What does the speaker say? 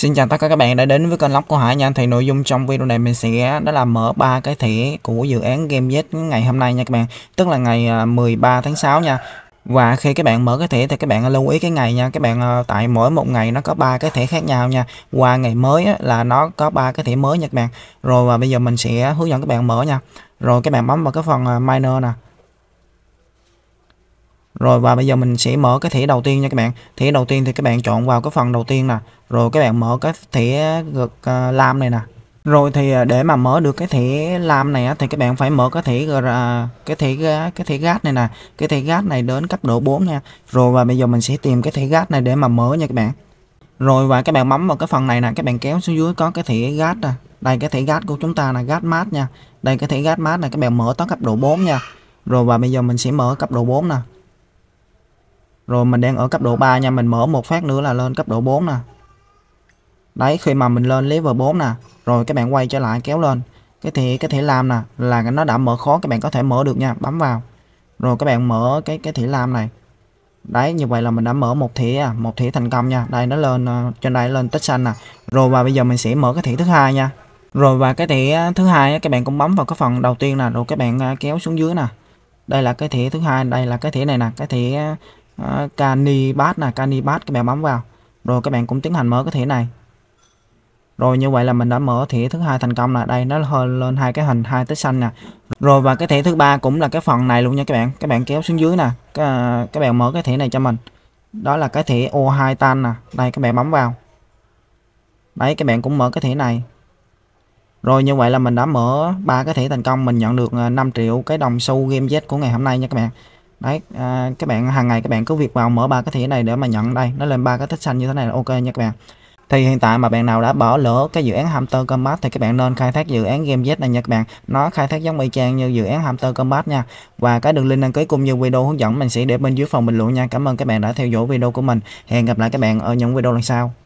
Xin chào tất cả các bạn đã đến với kênh Lóc của Hải nha. Thì nội dung trong video này mình sẽ đó là mở ba cái thẻ của dự án game Z ngày hôm nay nha các bạn. Tức là ngày 13 à, tháng 6 nha. Và khi các bạn mở cái thẻ thì các bạn lưu ý cái ngày nha. Các bạn à, tại mỗi một ngày nó có ba cái thẻ khác nhau nha. Qua ngày mới á, là nó có ba cái thẻ mới nha các bạn. Rồi và bây giờ mình sẽ hướng dẫn các bạn mở nha. Rồi các bạn bấm vào cái phần à, miner nè rồi và bây giờ mình sẽ mở cái thẻ đầu tiên nha các bạn. Thẻ đầu tiên thì các bạn chọn vào cái phần đầu tiên nè. Rồi các bạn mở cái thẻ gật uh, lam này nè. Rồi thì để mà mở được cái thẻ lam này á, thì các bạn phải mở cái thẻ cái thẻ cái thẻ gas này nè, cái thẻ gas này đến cấp độ 4 nha. Rồi và bây giờ mình sẽ tìm cái thẻ gas này để mà mở nha các bạn. Rồi và các bạn bấm vào cái phần này nè, các bạn kéo xuống dưới có cái thẻ gas nè. Đây cái thẻ gas của chúng ta là gas mát nha. Đây cái thẻ gas mát này các bạn mở tới cấp độ 4 nha. Rồi và bây giờ mình sẽ mở cấp độ 4 nè. Rồi mình đang ở cấp độ 3 nha, mình mở một phát nữa là lên cấp độ 4 nè. Đấy, khi mà mình lên level 4 nè, rồi các bạn quay trở lại kéo lên. Cái thẻ cái thẻ lam nè là nó đã mở khó các bạn có thể mở được nha, bấm vào. Rồi các bạn mở cái cái thẻ lam này. Đấy, như vậy là mình đã mở một thẻ à, một thẻ thành công nha. Đây nó lên à, trên đây lên tích xanh nè. Rồi và bây giờ mình sẽ mở cái thẻ thứ hai nha. Rồi và cái thẻ thứ hai các bạn cũng bấm vào cái phần đầu tiên nè, rồi các bạn à, kéo xuống dưới nè. Đây là cái thẻ thứ hai, đây là cái thẻ này nè, cái thẻ Canibat cani bát nè cani các bạn bấm vào rồi các bạn cũng tiến hành mở cái thẻ này rồi như vậy là mình đã mở thẻ thứ hai thành công là đây nó hơn lên hai cái hình hai tích xanh nè rồi và cái thẻ thứ ba cũng là cái phần này luôn nha các bạn các bạn kéo xuống dưới nè các, à, các bạn mở cái thẻ này cho mình đó là cái thẻ O2 tan nè đây các bạn bấm vào đấy các bạn cũng mở cái thẻ này rồi như vậy là mình đã mở ba cái thẻ thành công mình nhận được 5 à, triệu cái đồng xu game z của ngày hôm nay nha các bạn đấy à, các bạn hàng ngày các bạn cứ việc vào mở ba cái thẻ này để mà nhận đây nó lên ba cái tích xanh như thế này là ok nha các bạn thì hiện tại mà bạn nào đã bỏ lỡ cái dự án Hamster Combat thì các bạn nên khai thác dự án game Z này nha các bạn nó khai thác giống y chang như dự án Hamster Combat nha và cái đường link đăng ký cùng như video hướng dẫn mình sẽ để bên dưới phần bình luận nha cảm ơn các bạn đã theo dõi video của mình hẹn gặp lại các bạn ở những video lần sau